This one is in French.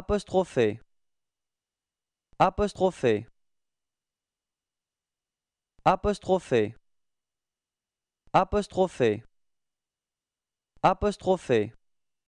apostrophe apostrophe apostrophe apostrophe apostrophe